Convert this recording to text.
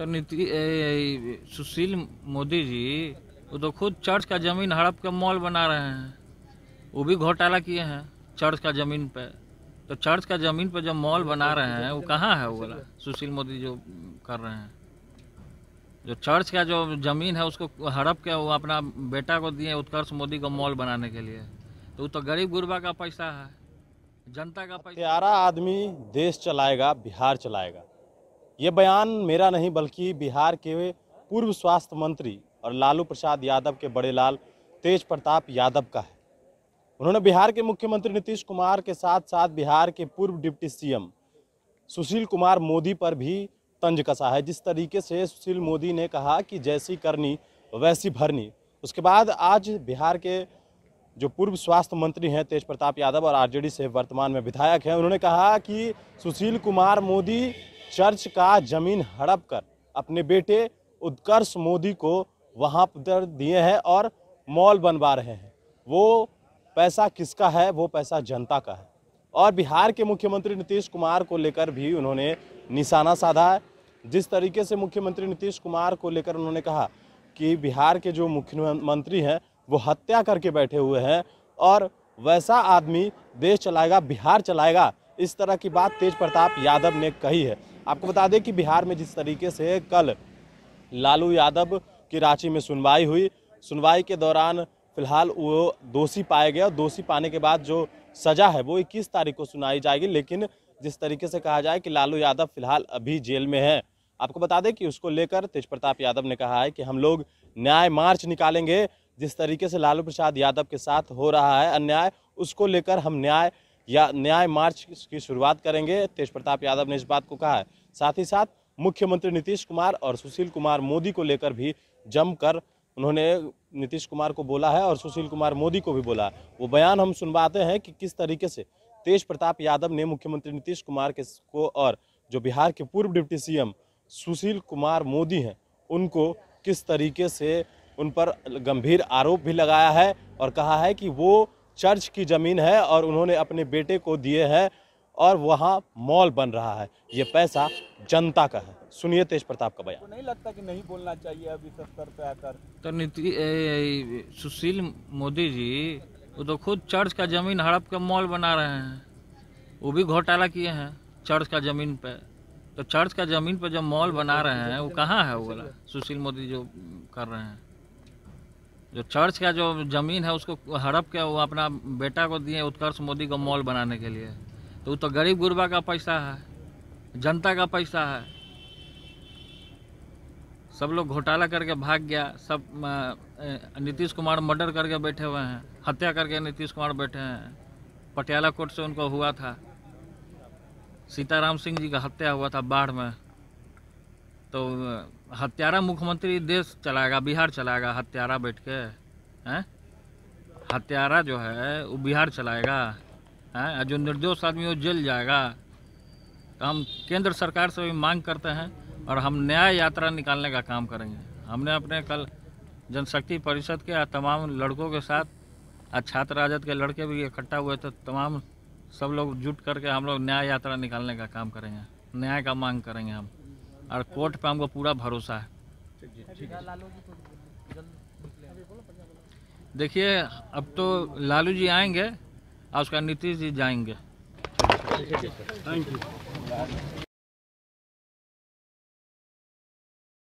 तो सुशील मोदी जी वो तो खुद चर्च का ज़मीन हड़प के मॉल बना रहे हैं वो भी घोटाला किए हैं चर्च का ज़मीन पे तो चर्च का ज़मीन पे जो मॉल बना रहे हैं वो कहाँ है वो बोला सुशील मोदी जो कर रहे हैं जो चर्च का जो ज़मीन है उसको हड़प के वो अपना बेटा को दिए उत्कर्ष मोदी को मॉल बनाने के लिए तो वो तो गरीब गुरबा का पैसा है जनता का पैसा प्यारा आदमी देश चलाएगा बिहार चलाएगा ये बयान मेरा नहीं बल्कि बिहार के पूर्व स्वास्थ्य मंत्री और लालू प्रसाद यादव के बड़े लाल तेज प्रताप यादव का है उन्होंने बिहार के मुख्यमंत्री नीतीश कुमार के साथ साथ बिहार के पूर्व डिप्टी सीएम सुशील कुमार मोदी पर भी तंज कसा है जिस तरीके से सुशील मोदी ने कहा कि जैसी करनी वैसी भरनी उसके बाद आज बिहार के जो पूर्व स्वास्थ्य मंत्री हैं तेज प्रताप यादव और आरजेडी से वर्तमान में विधायक हैं उन्होंने कहा कि सुशील कुमार मोदी चर्च का जमीन हड़प कर अपने बेटे उत्कर्ष मोदी को वहाँ पर दिए हैं और मॉल बनवा रहे हैं वो पैसा किसका है वो पैसा जनता का है और बिहार के मुख्यमंत्री नीतीश कुमार को लेकर भी उन्होंने निशाना साधा है जिस तरीके से मुख्यमंत्री नीतीश कुमार को लेकर उन्होंने कहा कि बिहार के जो मुख्यमंत्री हैं वो हत्या करके बैठे हुए हैं और वैसा आदमी देश चलाएगा बिहार चलाएगा इस तरह की बात तेज प्रताप यादव ने कही है आपको बता दें कि बिहार में जिस तरीके से कल लालू यादव की रांची में सुनवाई हुई सुनवाई के दौरान फिलहाल वो दोषी पाए गए और दोषी पाने के बाद जो सज़ा है वो इक्कीस तारीख को सुनाई जाएगी लेकिन जिस तरीके से कहा जाए कि लालू यादव फिलहाल अभी जेल में है आपको बता दें कि उसको लेकर तेज प्रताप यादव ने कहा है कि हम लोग न्याय मार्च निकालेंगे जिस तरीके से लालू प्रसाद यादव के साथ हो रहा है अन्याय उसको लेकर हम न्याय या न्याय मार्च की शुरुआत करेंगे तेज प्रताप यादव ने इस बात को कहा है साथ ही साथ मुख्यमंत्री नीतीश कुमार और सुशील कुमार मोदी को लेकर भी जमकर उन्होंने नीतीश कुमार को बोला है और सुशील कुमार मोदी को भी बोला है वो बयान हम सुनवाते हैं कि किस तरीके से तेज प्रताप यादव ने मुख्यमंत्री नीतीश कुमार के को और जो बिहार के पूर्व डिप्टी सीएम सुशील कुमार मोदी हैं उनको किस तरीके से उन पर गंभीर आरोप भी लगाया है और कहा है कि वो चर्च की ज़मीन है और उन्होंने अपने बेटे को दिए हैं और वहाँ मॉल बन रहा है ये पैसा जनता का है सुनिए तेज प्रताप का बयान तो नहीं लगता कि नहीं बोलना चाहिए अभी सत्तर पे आकर तो नीति सुशील मोदी जी वो तो खुद चर्च का जमीन हड़प के मॉल बना रहे हैं वो भी घोटाला किए हैं चर्च का जमीन पे तो चर्च का जमीन पे जब मॉल बना रहे हैं वो कहाँ है वो वाला सुशील मोदी जो कर रहे हैं जो चर्च का जो ज़मीन है उसको हड़प के वो अपना बेटा को दिए उत्कर्ष मोदी को मॉल बनाने के लिए तो वो तो गरीब गुरबा का पैसा है जनता का पैसा है सब लोग घोटाला करके भाग गया सब नीतीश कुमार मर्डर करके बैठे हुए हैं हत्या करके नीतीश कुमार बैठे हैं पटियाला कोर्ट से उनको हुआ था सीताराम सिंह जी का हत्या हुआ था बाढ़ में तो हत्यारा मुख्यमंत्री देश चलाएगा बिहार चलाएगा हत्यारा बैठ के हैं हत्यारा जो है वो बिहार चलाएगा हैं जो निर्दोष आदमी वो जेल जाएगा तो हम केंद्र सरकार से भी मांग करते हैं और हम न्याय यात्रा निकालने का काम करेंगे हमने अपने कल जनशक्ति परिषद के तमाम लड़कों के साथ आज छात्र राजद के लड़के भी इकट्ठा हुए थे तो तमाम सब लोग जुट करके हम लोग न्याय यात्रा निकालने का काम करेंगे न्याय का मांग करेंगे हम और कोर्ट पे हमको पूरा भरोसा है देखिए अब तो लालू जी आएंगे और उसका नीतीश जी जाएंगे थैंक यू